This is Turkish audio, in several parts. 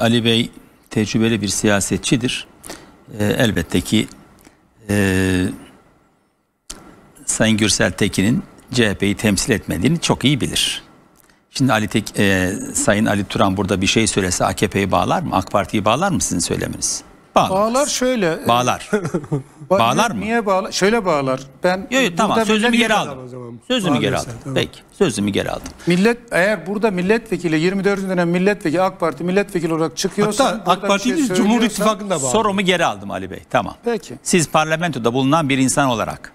Ali Bey tecrübeli bir siyasetçidir. E, elbette ki e, Sayın Gürsel Tekin'in CHP'yi temsil etmediğini çok iyi bilir. Şimdi Ali Tek, e, Sayın Ali Turan burada bir şey söylese AKP'yi bağlar mı? AK Parti'yi bağlar mı sizin söylemeniz? bağlamaz. Bağlar şöyle. E, bağlar. bağlar mı? Niye bağlar? Şöyle bağlar. Ben Yok yok tamam sözümü geri aldım. Sözümü geri aldım. Tamam. Peki sözümü geri aldım. Millet eğer burada milletvekili 24. dönem milletvekili AK Parti milletvekili olarak çıkıyorsa Hatta AK Parti şey Cumhur İttifakı'nda bağlı. Sorumu geri aldım Ali Bey tamam. Peki. Siz parlamentoda bulunan bir insan olarak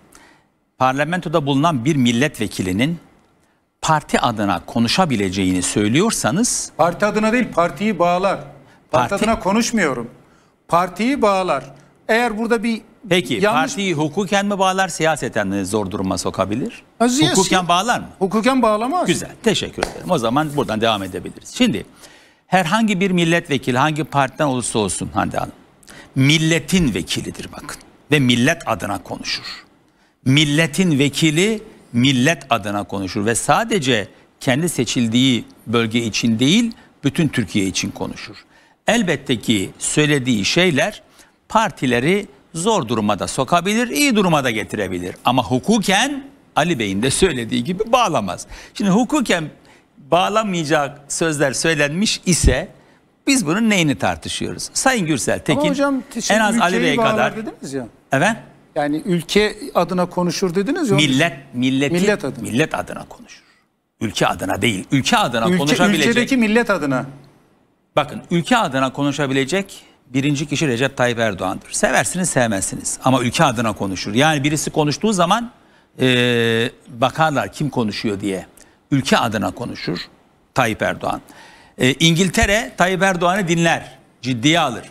parlamentoda bulunan bir milletvekilinin parti adına konuşabileceğini söylüyorsanız parti adına değil partiyi bağlar. Parti, parti adına konuşmuyorum. Partiyi bağlar. Eğer burada bir Peki yanlış... partiyi hukuken mi bağlar siyaseten mi e, zor duruma sokabilir? Aziz, e, hukuken bağlar mı? Hukuken bağlamaz. Güzel teşekkür ederim. O zaman buradan devam edebiliriz. Şimdi herhangi bir milletvekili hangi partiden olursa olsun Hande Hanım milletin vekilidir bakın ve millet adına konuşur. Milletin vekili millet adına konuşur ve sadece kendi seçildiği bölge için değil bütün Türkiye için konuşur elbette ki söylediği şeyler partileri zor duruma da sokabilir, iyi duruma da getirebilir. Ama hukuken Ali Bey'in de söylediği gibi bağlamaz. Şimdi hukuken bağlamayacak sözler söylenmiş ise biz bunun neyini tartışıyoruz? Sayın Gürsel Tekin hocam, en az Ali Bey'e kadar. Dediniz ya. Evet. Yani ülke adına konuşur dediniz ya. Millet, milleti, millet adına. Millet adına konuşur. Ülke adına değil. Ülke adına ülke, konuşabilecek. Ülkedeki millet adına. Bakın ülke adına konuşabilecek birinci kişi Recep Tayyip Erdoğan'dır. Seversiniz sevmezsiniz ama ülke adına konuşur. Yani birisi konuştuğu zaman e, bakarlar kim konuşuyor diye. Ülke adına konuşur Tayyip Erdoğan. E, İngiltere Tayyip Erdoğan'ı dinler, ciddiye alır.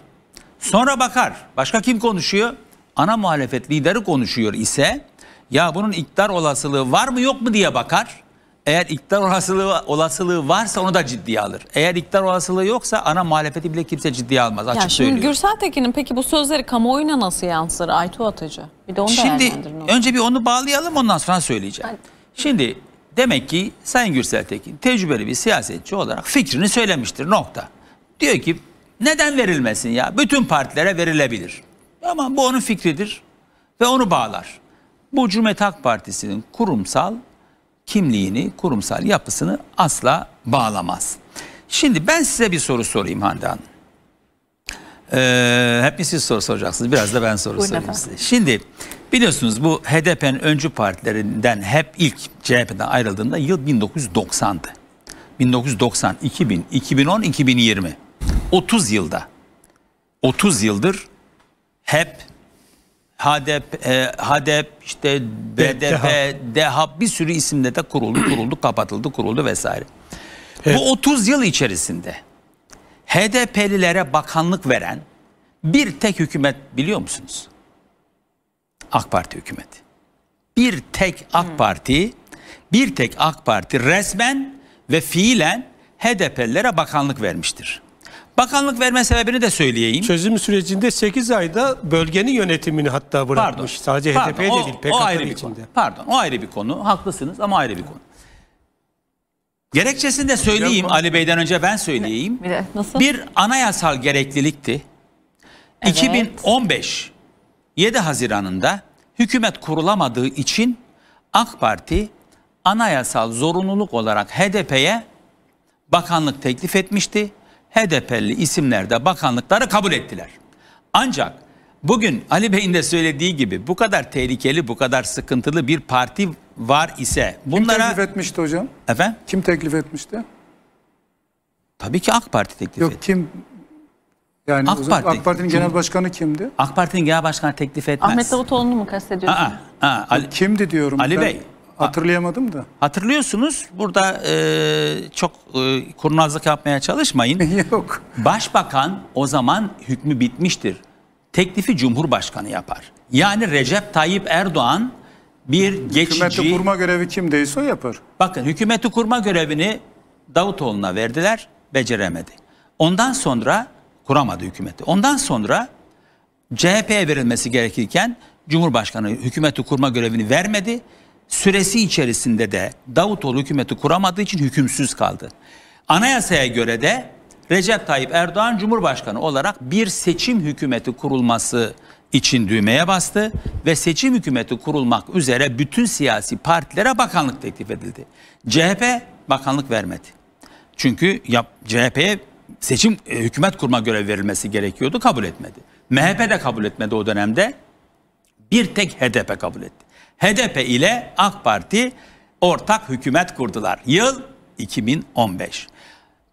Sonra bakar başka kim konuşuyor? Ana muhalefet lideri konuşuyor ise ya bunun iktidar olasılığı var mı yok mu diye bakar. Eğer iktidar olasılığı, olasılığı varsa onu da ciddiye alır. Eğer iktidar olasılığı yoksa ana muhalefeti bile kimse ciddiye almaz. Açık ya şimdi Gürsel Tekin'in peki bu sözleri kamuoyuna nasıl yansır Aytu Atıcı? Bir de onu Şimdi önce bir onu bağlayalım ondan sonra söyleyeceğim. Hadi. Şimdi demek ki Sayın Gürsel Tekin tecrübeli bir siyasetçi olarak fikrini söylemiştir nokta. Diyor ki neden verilmesin ya? Bütün partilere verilebilir. Ama bu onun fikridir ve onu bağlar. Bu Cumhuriyet Halk Partisi'nin kurumsal kimliğini, kurumsal yapısını asla bağlamaz. Şimdi ben size bir soru sorayım Hande Hanım. Ee, hepiniz siz soru soracaksınız. Biraz da ben soru sorayım size. Şimdi biliyorsunuz bu HDP'nin öncü partilerinden hep ilk CHP'den ayrıldığında yıl 1990'dı. 1990, 2000, 2010, 2020. 30 yılda. 30 yıldır hep HDP, e, HDP işte BDP, DHAP bir sürü isimle de kuruldu, kuruldu, kapatıldı, kuruldu vesaire. Evet. Bu 30 yıl içerisinde HDP'lilere bakanlık veren bir tek hükümet biliyor musunuz? AK Parti hükümeti. Bir tek AK hmm. Parti, bir tek AK Parti resmen ve fiilen HDP'lilere bakanlık vermiştir. Bakanlık verme sebebini de söyleyeyim. Çözüm sürecinde 8 ayda bölgenin yönetimini hatta bırakmış. Pardon, Sadece HDP değil PKK o ayrı bir Konu. Pardon o ayrı bir konu. Haklısınız ama ayrı bir konu. Gerekçesini de söyleyeyim Ali Bey'den önce ben söyleyeyim. Bir, nasıl? bir anayasal gereklilikti. Evet. 2015 7 Haziran'ında hükümet kurulamadığı için AK Parti anayasal zorunluluk olarak HDP'ye bakanlık teklif etmişti HDP'li isimlerde bakanlıkları kabul ettiler. Ancak bugün Ali Bey'in de söylediği gibi bu kadar tehlikeli, bu kadar sıkıntılı bir parti var ise bunlara... Kim teklif etmişti hocam? Efendim? Kim teklif etmişti? Tabii ki AK Parti teklif Yok, etti. Yok kim yani AK, Parti, AK Parti'nin genel başkanı kimdi? AK Parti'nin genel başkanı teklif etmez. Ahmet Davutoğlu'nu mu kastediyorsun? Aa, aa, Ali, kimdi diyorum. Ali ben. Bey. Hatırlayamadım da. Hatırlıyorsunuz burada e, çok e, kurnazlık yapmaya çalışmayın. Yok. Başbakan o zaman hükmü bitmiştir. Teklifi Cumhurbaşkanı yapar. Yani Recep Tayyip Erdoğan bir geçici... Hükümeti kurma görevi kimdeyse o yapar. Bakın hükümeti kurma görevini Davutoğlu'na verdiler, beceremedi. Ondan sonra kuramadı hükümeti. Ondan sonra CHP'ye verilmesi gerekirken Cumhurbaşkanı hükümeti kurma görevini vermedi süresi içerisinde de Davutoğlu hükümeti kuramadığı için hükümsüz kaldı. Anayasaya göre de Recep Tayyip Erdoğan Cumhurbaşkanı olarak bir seçim hükümeti kurulması için düğmeye bastı ve seçim hükümeti kurulmak üzere bütün siyasi partilere bakanlık teklif edildi. CHP bakanlık vermedi. Çünkü CHP'ye seçim e, hükümet kurma görev verilmesi gerekiyordu kabul etmedi. MHP de kabul etmedi o dönemde. Bir tek HDP kabul etti. HDP ile AK Parti ortak hükümet kurdular. Yıl 2015.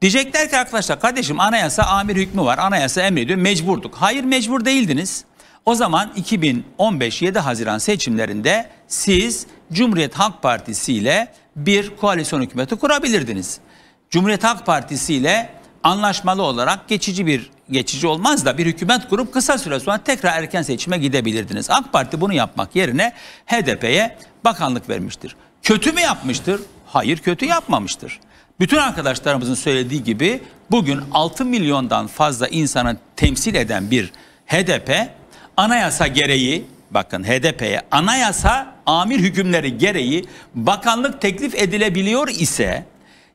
Diyecekler ki arkadaşlar kardeşim anayasa amir hükmü var. Anayasa emrediyor mecburduk. Hayır mecbur değildiniz. O zaman 2015 7 Haziran seçimlerinde siz Cumhuriyet Halk Partisi ile bir koalisyon hükümeti kurabilirdiniz. Cumhuriyet Halk Partisi ile anlaşmalı olarak geçici bir geçici olmaz da bir hükümet kurup kısa süre sonra tekrar erken seçime gidebilirdiniz. AK Parti bunu yapmak yerine HDP'ye bakanlık vermiştir. Kötü mü yapmıştır? Hayır kötü yapmamıştır. Bütün arkadaşlarımızın söylediği gibi bugün 6 milyondan fazla insanı temsil eden bir HDP anayasa gereği bakın HDP'ye anayasa amir hükümleri gereği bakanlık teklif edilebiliyor ise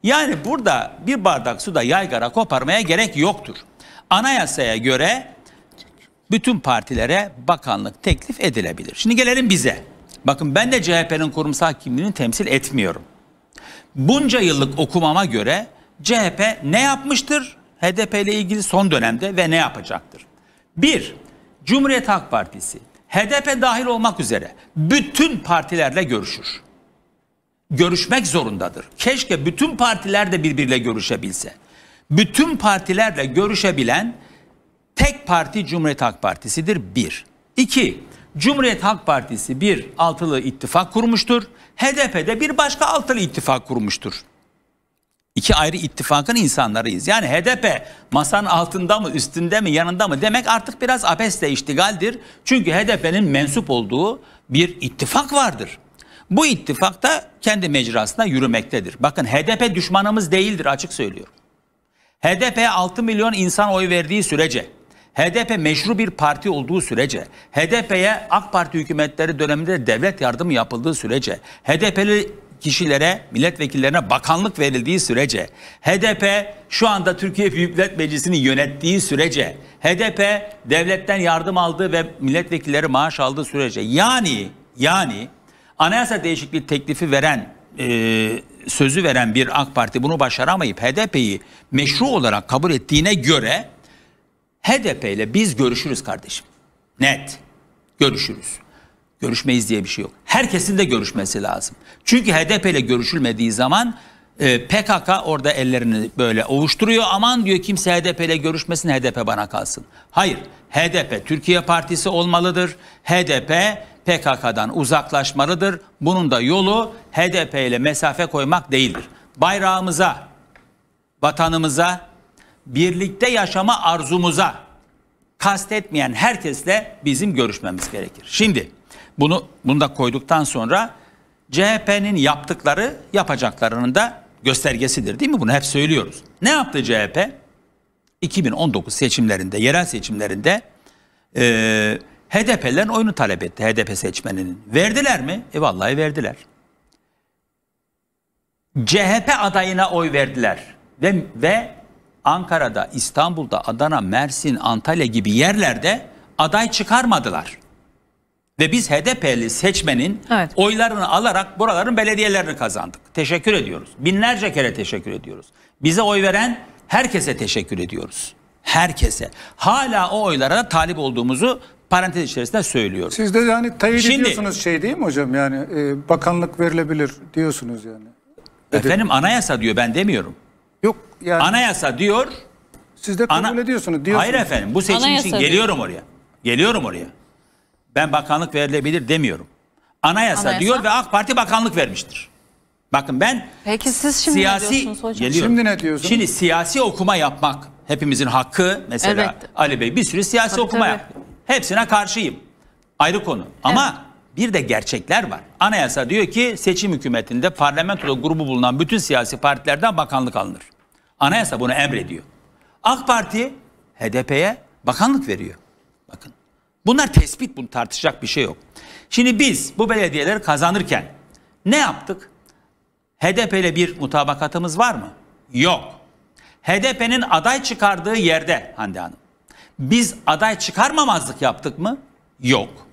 yani burada bir bardak suda yaygara koparmaya gerek yoktur. Anayasaya göre bütün partilere bakanlık teklif edilebilir. Şimdi gelelim bize. Bakın ben de CHP'nin kurumsal kimliğini temsil etmiyorum. Bunca yıllık okumama göre CHP ne yapmıştır? HDP ile ilgili son dönemde ve ne yapacaktır? Bir, Cumhuriyet Halk Partisi HDP dahil olmak üzere bütün partilerle görüşür. Görüşmek zorundadır. Keşke bütün partiler de birbiriyle görüşebilse bütün partilerle görüşebilen tek parti Cumhuriyet Halk Partisi'dir bir. İki, Cumhuriyet Halk Partisi bir altılı ittifak kurmuştur. HDP de bir başka altılı ittifak kurmuştur. İki ayrı ittifakın insanlarıyız. Yani HDP masanın altında mı, üstünde mi, yanında mı demek artık biraz abesle iştigaldir. Çünkü HDP'nin mensup olduğu bir ittifak vardır. Bu ittifak da kendi mecrasına yürümektedir. Bakın HDP düşmanımız değildir açık söylüyorum. HDP 6 milyon insan oy verdiği sürece, HDP meşru bir parti olduğu sürece, HDP'ye AK Parti hükümetleri döneminde devlet yardımı yapıldığı sürece, HDP'li kişilere, milletvekillerine bakanlık verildiği sürece, HDP şu anda Türkiye Büyük Millet Meclisi'ni yönettiği sürece, HDP devletten yardım aldığı ve milletvekilleri maaş aldığı sürece, yani yani anayasa değişikliği teklifi veren e, sözü veren bir AK Parti bunu başaramayıp HDP'yi meşru olarak kabul ettiğine göre HDP ile biz görüşürüz kardeşim. Net. Görüşürüz. Görüşmeyiz diye bir şey yok. Herkesin de görüşmesi lazım. Çünkü HDP ile görüşülmediği zaman e, PKK orada ellerini böyle ovuşturuyor. Aman diyor kimse HDP ile görüşmesin HDP bana kalsın. Hayır. HDP Türkiye Partisi olmalıdır. HDP PKK'dan uzaklaşmalıdır. Bunun da yolu HDP ile mesafe koymak değildir. Bayrağımıza, vatanımıza, birlikte yaşama arzumuza kastetmeyen herkesle bizim görüşmemiz gerekir. Şimdi bunu, bunu da koyduktan sonra CHP'nin yaptıkları yapacaklarının da göstergesidir değil mi? Bunu hep söylüyoruz. Ne yaptı CHP? 2019 seçimlerinde, yerel seçimlerinde eee HDP'lerin oyunu talep etti HDP seçmeninin. Verdiler mi? E vallahi verdiler. CHP adayına oy verdiler. Ve, ve Ankara'da, İstanbul'da, Adana, Mersin, Antalya gibi yerlerde aday çıkarmadılar. Ve biz HDP'li seçmenin evet. oylarını alarak buraların belediyelerini kazandık. Teşekkür ediyoruz. Binlerce kere teşekkür ediyoruz. Bize oy veren herkese teşekkür ediyoruz. Herkese. Hala o oylara da talip olduğumuzu parantez içerisinde söylüyorum. Siz de yani tayin Şimdi, ediyorsunuz şey değil mi hocam yani e, bakanlık verilebilir diyorsunuz yani. Efendim anayasa diyor ben demiyorum. Yok yani. Anayasa diyor. Siz de kabul ana, ediyorsunuz diyorsunuz. Hayır efendim bu seçim anayasa için geliyorum oraya. Geliyorum oraya. Ben bakanlık verilebilir demiyorum. Anayasa, anayasa diyor ve AK Parti bakanlık vermiştir. Bakın ben Peki siz şimdi siyasi ne diyorsunuz hocam? Geliyorum. Şimdi ne diyorsunuz? Şimdi siyasi okuma yapmak hepimizin hakkı. Mesela evet. Ali Bey bir sürü siyasi tabii, okuma tabii. yaptı. Hepsine karşıyım. Ayrı konu. Ama evet. bir de gerçekler var. Anayasa diyor ki seçim hükümetinde parlamentoda grubu bulunan bütün siyasi partilerden bakanlık alınır. Anayasa bunu emrediyor. AK Parti HDP'ye bakanlık veriyor. Bakın. Bunlar tespit, bunu tartışacak bir şey yok. Şimdi biz bu belediyeleri kazanırken ne yaptık? HDP ile bir mutabakatımız var mı? Yok. HDP'nin aday çıkardığı yerde Hande Hanım biz aday çıkarmamazlık yaptık mı? Yok.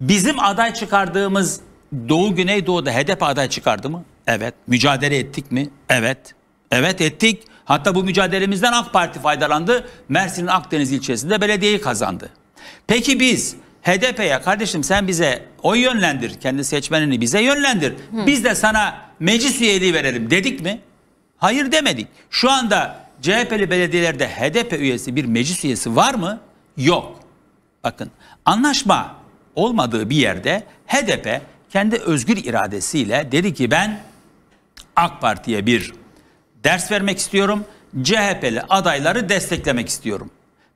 Bizim aday çıkardığımız Doğu Güneydoğu'da HDP aday çıkardı mı? Evet. Mücadele ettik mi? Evet. Evet ettik. Hatta bu mücadelemizden AK Parti faydalandı. Mersin'in Akdeniz ilçesinde belediyeyi kazandı. Peki biz HDP'ye kardeşim sen bize oy yönlendir. Kendi seçmenini bize yönlendir. Biz de sana meclis üyeliği verelim dedik mi? Hayır demedik. Şu anda CHP'li belediyelerde HDP üyesi bir meclis üyesi var mı? Yok. Bakın anlaşma olmadığı bir yerde HDP kendi özgür iradesiyle dedi ki ben AK Parti'ye bir ders vermek istiyorum. CHP'li adayları desteklemek istiyorum.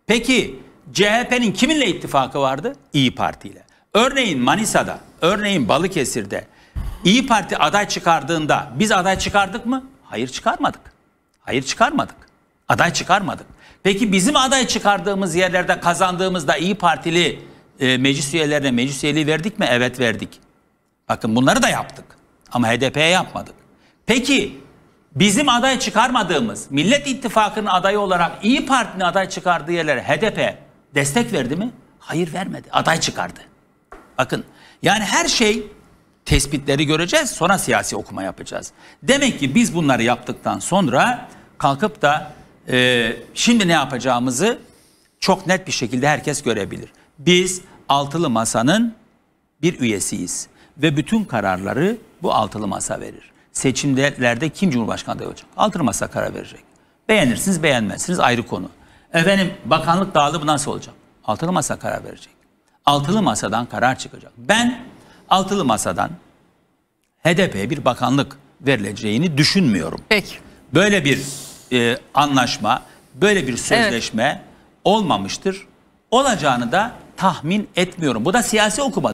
Peki CHP'nin kiminle ittifakı vardı? İyi Parti ile. Örneğin Manisa'da, örneğin Balıkesir'de İyi Parti aday çıkardığında biz aday çıkardık mı? Hayır çıkarmadık. Hayır çıkarmadık. Aday çıkarmadık. Peki bizim aday çıkardığımız yerlerde kazandığımızda iyi Partili e, meclis üyelerine meclis üyeliği verdik mi? Evet verdik. Bakın bunları da yaptık. Ama HDP'ye yapmadık. Peki bizim aday çıkarmadığımız Millet İttifakı'nın adayı olarak iyi Parti'nin aday çıkardığı yerlere HDP destek verdi mi? Hayır vermedi. Aday çıkardı. Bakın yani her şey tespitleri göreceğiz sonra siyasi okuma yapacağız. Demek ki biz bunları yaptıktan sonra kalkıp da e, şimdi ne yapacağımızı çok net bir şekilde herkes görebilir. Biz altılı masanın bir üyesiyiz ve bütün kararları bu altılı masa verir. Seçimlerde kim Cumhurbaşkanı adayı olacak? Altılı masa karar verecek. Beğenirsiniz beğenmezsiniz ayrı konu. Efendim bakanlık dağılımı nasıl olacak? Altılı masa karar verecek. Altılı masadan karar çıkacak. Ben altılı masadan HDP'ye bir bakanlık verileceğini düşünmüyorum. Peki. Böyle bir e, anlaşma, böyle bir sözleşme olmamıştır. Olacağını da tahmin etmiyorum. Bu da siyasi okuma.